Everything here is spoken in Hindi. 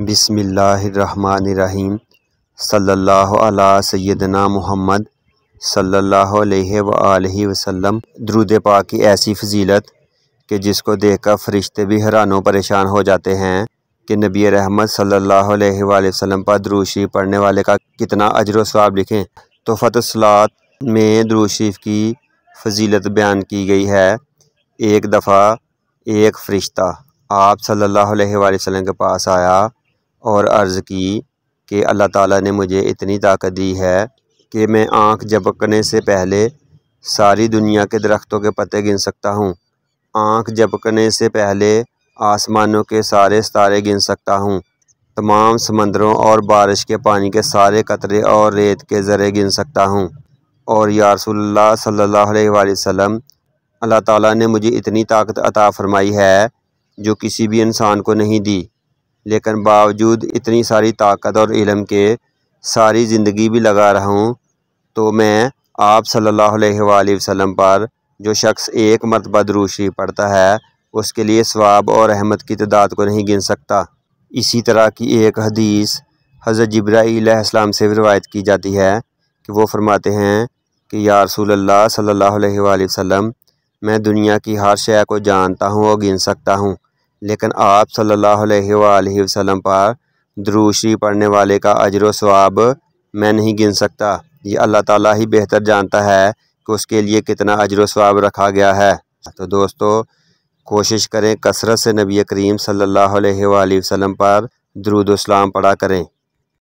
बिसमीम सल्लल्लाहु अला सय्यदना मोहम्मद सल्लल्लाहु अलैहि सल्ला वसल्लम द्रुद पाक की ऐसी फजीलत कि जिसको देखकर फरिश्ते भी हैरान परेशान हो जाते हैं कि नबी रहमत सल्लल्लाहु अलैहि वसल्लम पर द्रूशी पढ़ने वाले का कितना अजर स्वाब लिखें तो फतसलात में द्रूशीफ की फजीलत बयान की गई है एक दफ़ा एक फ़रिश्ता आप सल्लल्लाहु अलैहि वसल्लम के पास आया और अर्ज़ की कि अल्लाह ताला ने मुझे इतनी ताकत दी है कि मैं आँख झपकने से पहले सारी दुनिया के दरख्तों के पत्ते गिन सकता हूँ आँख झपकने से पहले आसमानों के सारे सितारे गिन सकता हूँ तमाम समंदरों और बारिश के पानी के सारे कतरे और रेत के ज़रे गिन सकता हूँ और यारसोल्ला सल्ला वसम अल्लाह ताला ने मुझे इतनी ताकत अता फ़रमाई है जो किसी भी इंसान को नहीं दी लेकिन बावजूद इतनी सारी ताकत और इलम के सारी ज़िंदगी भी लगा रहा हूँ तो मैं आप सल्लल्लाहु अलैहि वसल्लम पर जो शख्स एक मरतबा दरूशी पढ़ता है उसके लिए स्वाब और रहमत की तदाद को नहीं गिन सकता इसी तरह की एक हदीस हज़रत जब्राईसम से भी रवायत की जाती है कि वो फरमाते हैं कि या रसूल अल्लाह सल्लल्लाहु अलैहि वसल्लम मैं दुनिया की हर शय को जानता हूँ और गिन सकता हूँ लेकिन आप सल्लल्लाहु अलैहि वसल्लम पर द्रूशरी पढ़ने वाले का अजर स्वाब मैं नहीं गिन सकता ये अल्लाह ताला ही बेहतर जानता है कि उसके लिए कितना अजर स्वाब रखा गया है तो दोस्तों कोशिश करें कसरत से नबी करीम सल्ला अलैहि पर दरूद पढ़ा करें